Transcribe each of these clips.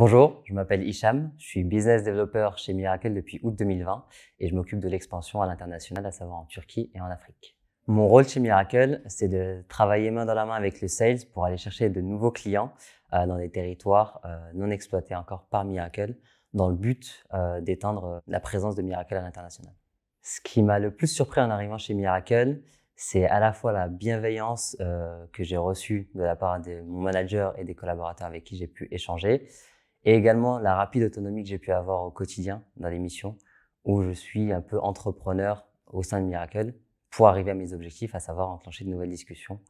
Bonjour, je m'appelle Hicham, je suis business developer chez Miracle depuis août 2020 et je m'occupe de l'expansion à l'international, à savoir en Turquie et en Afrique. Mon rôle chez Miracle, c'est de travailler main dans la main avec le sales pour aller chercher de nouveaux clients euh, dans des territoires euh, non exploités encore par Miracle dans le but euh, d'étendre la présence de Miracle à l'international. Ce qui m'a le plus surpris en arrivant chez Miracle, c'est à la fois la bienveillance que j'ai reçue de la part de mon manager et des collaborateurs avec qui j'ai pu échanger, et également la rapide autonomie que j'ai pu avoir au quotidien dans les missions, où je suis un peu entrepreneur au sein de Miracle pour arriver à mes objectifs, à savoir enclencher de nouvelles discussions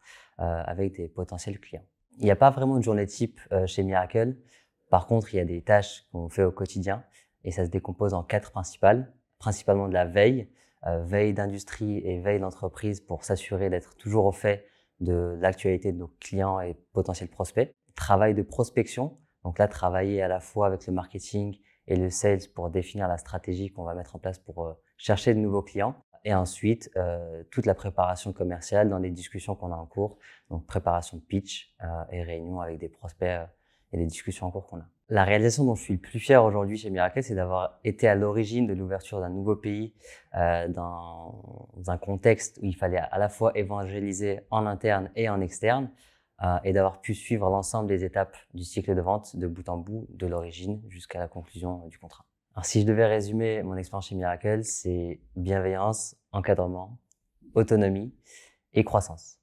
euh, avec des potentiels clients. Il n'y a pas vraiment de journée type euh, chez Miracle. Par contre, il y a des tâches qu'on fait au quotidien et ça se décompose en quatre principales, principalement de la veille, euh, veille d'industrie et veille d'entreprise pour s'assurer d'être toujours au fait de l'actualité de nos clients et potentiels prospects. Travail de prospection, donc là, travailler à la fois avec le marketing et le sales pour définir la stratégie qu'on va mettre en place pour euh, chercher de nouveaux clients. Et ensuite, euh, toute la préparation commerciale dans les discussions qu'on a en cours, donc préparation de pitch euh, et réunion avec des prospects et des discussions en cours qu'on a. La réalisation dont je suis le plus fier aujourd'hui chez Miracle, c'est d'avoir été à l'origine de l'ouverture d'un nouveau pays dans un contexte où il fallait à la fois évangéliser en interne et en externe, euh, et d'avoir pu suivre l'ensemble des étapes du cycle de vente de bout en bout, de l'origine jusqu'à la conclusion du contrat. Alors, si je devais résumer mon expérience chez Miracle, c'est bienveillance, encadrement, autonomie et croissance.